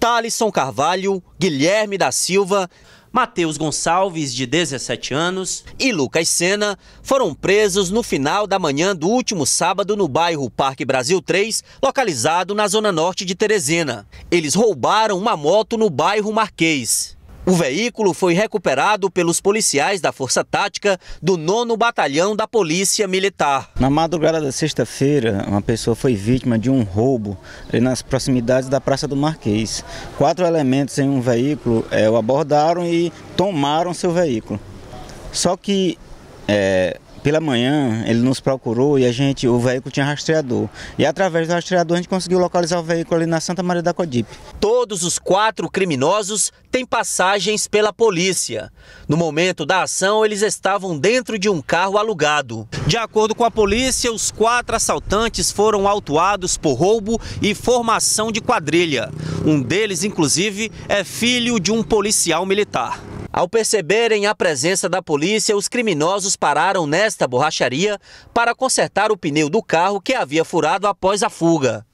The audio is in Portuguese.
Thaleson Carvalho, Guilherme da Silva, Matheus Gonçalves, de 17 anos, e Lucas Sena foram presos no final da manhã do último sábado no bairro Parque Brasil 3, localizado na zona norte de Teresina. Eles roubaram uma moto no bairro Marquês. O veículo foi recuperado pelos policiais da Força Tática do 9 Batalhão da Polícia Militar. Na madrugada da sexta-feira, uma pessoa foi vítima de um roubo nas proximidades da Praça do Marquês. Quatro elementos em um veículo é, o abordaram e tomaram seu veículo. Só que é, pela manhã ele nos procurou e a gente, o veículo tinha rastreador. E através do rastreador a gente conseguiu localizar o veículo ali na Santa Maria da Codipe. Todos os quatro criminosos têm passagens pela polícia. No momento da ação, eles estavam dentro de um carro alugado. De acordo com a polícia, os quatro assaltantes foram autuados por roubo e formação de quadrilha. Um deles, inclusive, é filho de um policial militar. Ao perceberem a presença da polícia, os criminosos pararam nesta borracharia para consertar o pneu do carro que havia furado após a fuga.